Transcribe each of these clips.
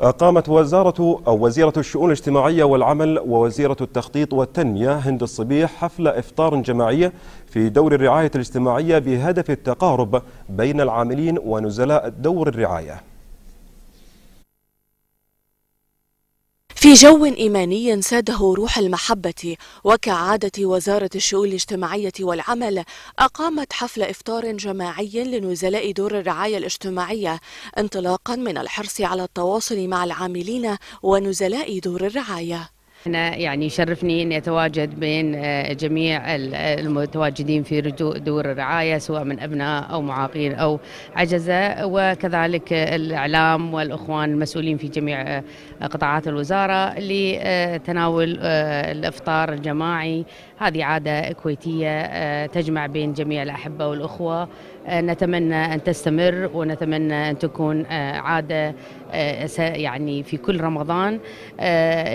قامت وزارة أو وزيرة الشؤون الاجتماعية والعمل ووزيرة التخطيط والتنمية هند الصبيح حفل إفطار جماعية في دور الرعاية الاجتماعية بهدف التقارب بين العاملين ونزلاء دور الرعاية في جو إيماني ساده روح المحبة وكعادة وزارة الشؤون الاجتماعية والعمل أقامت حفل إفطار جماعي لنزلاء دور الرعاية الاجتماعية انطلاقا من الحرص على التواصل مع العاملين ونزلاء دور الرعاية احنا يعني يشرفني أني أتواجد بين آه، جميع المتواجدين في دور الرعاية سواء من أبناء أو معاقين أو عجزة وكذلك الإعلام والأخوان المسؤولين في جميع آه، قطاعات الوزارة لتناول آه، الإفطار الجماعي هذه عادة كويتية تجمع بين جميع الأحبة والأخوة نتمنى أن تستمر ونتمنى أن تكون عادة يعني في كل رمضان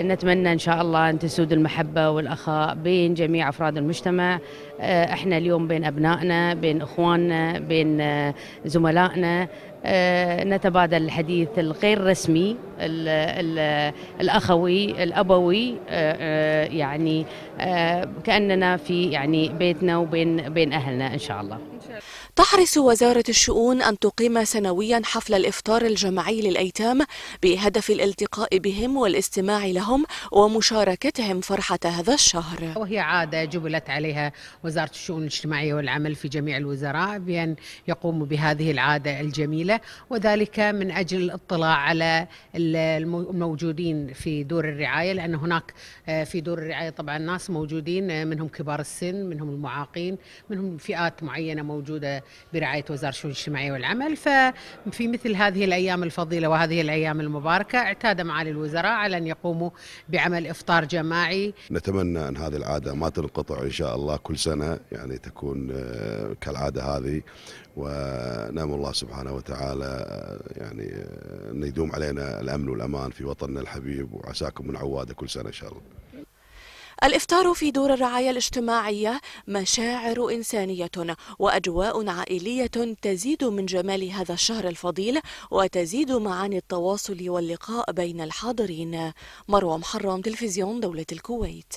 نتمنى إن شاء شاء الله أن تسود المحبة والأخاء بين جميع أفراد المجتمع آه، احنا اليوم بين ابنائنا بين اخواننا بين آه، زملائنا آه، نتبادل الحديث الغير رسمي الـ الـ الاخوي الابوي يعني كاننا في يعني بيتنا وبين بين اهلنا ان شاء الله تحرص وزارة الشؤون أن تقيم سنويا حفل الإفطار الجماعي للأيتام بهدف الالتقاء بهم والاستماع لهم ومشاركتهم فرحة هذا الشهر وهي عادة جبلت عليها وزارة الشؤون الاجتماعية والعمل في جميع الوزراء بأن يقوموا بهذه العادة الجميلة وذلك من أجل الاطلاع على الموجودين في دور الرعاية لأن هناك آه، في دور الرعاية طبعا ناس موجودين آه، منهم كبار السن منهم المعاقين منهم فئات معينة موجودة برعاية وزارة الشؤون الاجتماعية والعمل ففي مثل هذه الأيام الفضيلة وهذه الأيام المباركة اعتاد معالي الوزراء على أن يقوموا بعمل إفطار جماعي نتمنى أن هذه العادة ما تنقطع إن شاء الله كل سنة لنا يعني تكون آه، كالعادة هذه ونامل الله سبحانه وتعالى آه، يعني آه، أن يدوم علينا الأمن والأمان في وطننا الحبيب وعساكم من عوادة كل سنة إن شاء الله الإفطار في دور الرعاية الاجتماعية مشاعر إنسانية وأجواء عائلية تزيد من جمال هذا الشهر الفضيل وتزيد معاني التواصل واللقاء بين الحاضرين مروى محرم تلفزيون دولة الكويت